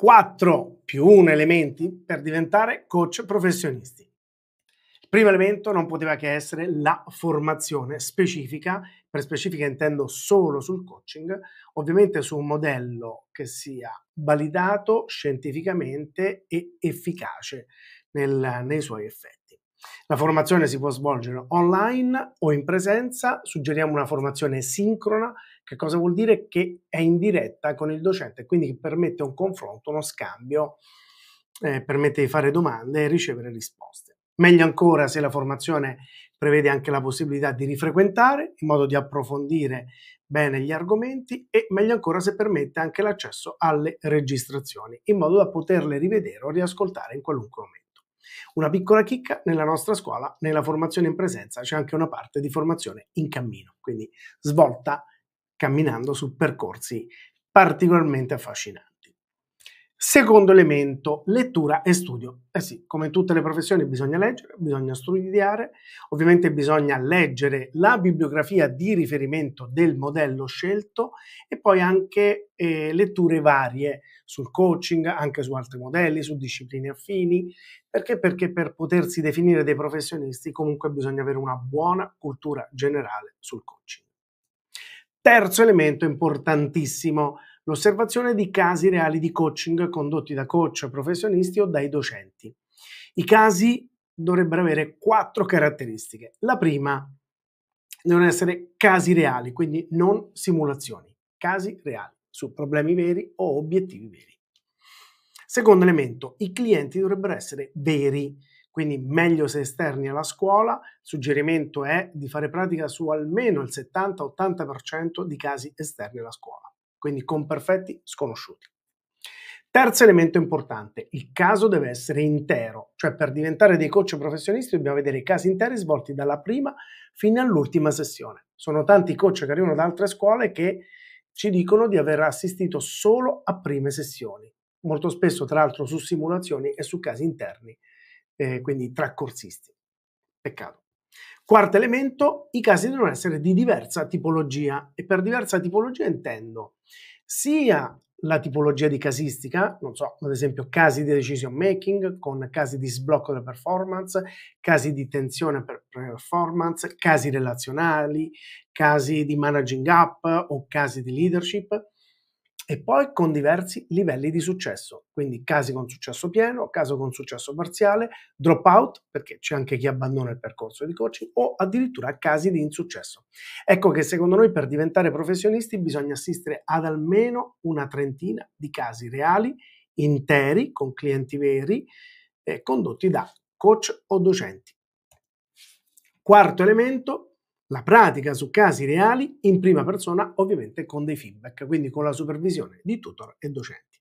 4 più 1 elementi per diventare coach professionisti. Il primo elemento non poteva che essere la formazione specifica, per specifica intendo solo sul coaching, ovviamente su un modello che sia validato scientificamente e efficace nel, nei suoi effetti. La formazione si può svolgere online o in presenza, suggeriamo una formazione sincrona, che cosa vuol dire? Che è in diretta con il docente, quindi che permette un confronto, uno scambio, eh, permette di fare domande e ricevere risposte. Meglio ancora se la formazione prevede anche la possibilità di rifrequentare in modo di approfondire bene gli argomenti e meglio ancora se permette anche l'accesso alle registrazioni in modo da poterle rivedere o riascoltare in qualunque momento. Una piccola chicca nella nostra scuola, nella formazione in presenza c'è anche una parte di formazione in cammino, quindi svolta camminando su percorsi particolarmente affascinanti. Secondo elemento, lettura e studio. Eh sì, come in tutte le professioni bisogna leggere, bisogna studiare, ovviamente bisogna leggere la bibliografia di riferimento del modello scelto e poi anche eh, letture varie sul coaching, anche su altri modelli, su discipline affini. Perché? Perché per potersi definire dei professionisti comunque bisogna avere una buona cultura generale sul coaching. Terzo elemento importantissimo, l'osservazione di casi reali di coaching condotti da coach professionisti o dai docenti. I casi dovrebbero avere quattro caratteristiche. La prima, devono essere casi reali, quindi non simulazioni, casi reali su problemi veri o obiettivi veri. Secondo elemento, i clienti dovrebbero essere veri, quindi meglio se esterni alla scuola. suggerimento è di fare pratica su almeno il 70-80% di casi esterni alla scuola quindi con perfetti sconosciuti. Terzo elemento importante, il caso deve essere intero, cioè per diventare dei coach professionisti dobbiamo vedere i casi interi svolti dalla prima fino all'ultima sessione. Sono tanti coach che arrivano da altre scuole che ci dicono di aver assistito solo a prime sessioni, molto spesso tra l'altro su simulazioni e su casi interni, eh, quindi tra corsisti. Peccato. Quarto elemento, i casi devono essere di diversa tipologia e per diversa tipologia intendo sia la tipologia di casistica, non so, ad esempio casi di decision making con casi di sblocco della performance, casi di tensione per performance, casi relazionali, casi di managing up o casi di leadership, e poi con diversi livelli di successo, quindi casi con successo pieno, caso con successo parziale, dropout, perché c'è anche chi abbandona il percorso di coaching, o addirittura casi di insuccesso. Ecco che secondo noi per diventare professionisti bisogna assistere ad almeno una trentina di casi reali, interi, con clienti veri, eh, condotti da coach o docenti. Quarto elemento, la pratica su casi reali in prima persona, ovviamente con dei feedback, quindi con la supervisione di tutor e docenti.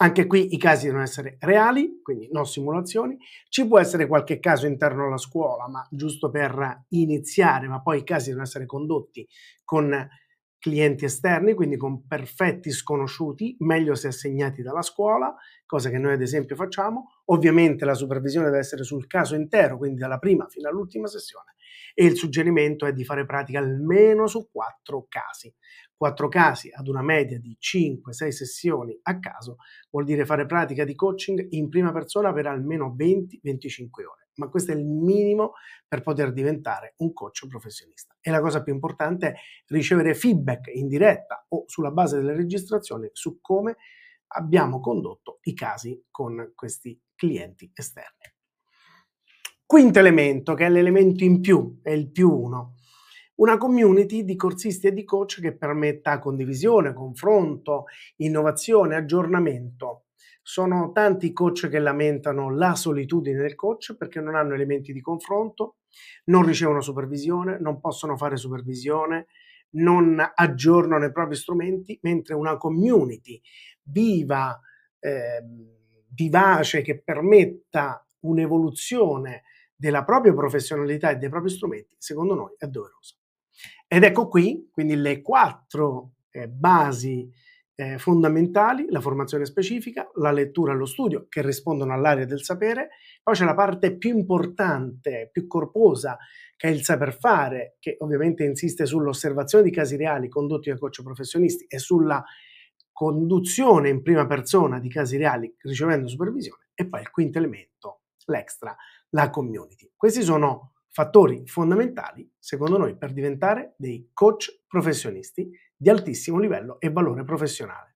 Anche qui i casi devono essere reali, quindi non simulazioni. Ci può essere qualche caso interno alla scuola, ma giusto per iniziare, ma poi i casi devono essere condotti con clienti esterni, quindi con perfetti sconosciuti, meglio se assegnati dalla scuola, cosa che noi ad esempio facciamo. Ovviamente la supervisione deve essere sul caso intero, quindi dalla prima fino all'ultima sessione e il suggerimento è di fare pratica almeno su quattro casi. Quattro casi ad una media di 5-6 sessioni a caso vuol dire fare pratica di coaching in prima persona per almeno 20-25 ore, ma questo è il minimo per poter diventare un coach professionista. E la cosa più importante è ricevere feedback in diretta o sulla base delle registrazioni su come abbiamo condotto i casi con questi clienti esterni. Quinto elemento, che è l'elemento in più, è il più uno. Una community di corsisti e di coach che permetta condivisione, confronto, innovazione, aggiornamento. Sono tanti i coach che lamentano la solitudine del coach perché non hanno elementi di confronto, non ricevono supervisione, non possono fare supervisione, non aggiornano i propri strumenti, mentre una community viva, eh, vivace, che permetta un'evoluzione della propria professionalità e dei propri strumenti, secondo noi è doveroso. Ed ecco qui, quindi, le quattro eh, basi eh, fondamentali, la formazione specifica, la lettura e lo studio, che rispondono all'area del sapere, poi c'è la parte più importante, più corposa, che è il saper fare, che ovviamente insiste sull'osservazione di casi reali condotti da coach professionisti e sulla conduzione in prima persona di casi reali ricevendo supervisione, e poi il quinto elemento, l'extra, la community. Questi sono fattori fondamentali, secondo noi, per diventare dei coach professionisti di altissimo livello e valore professionale.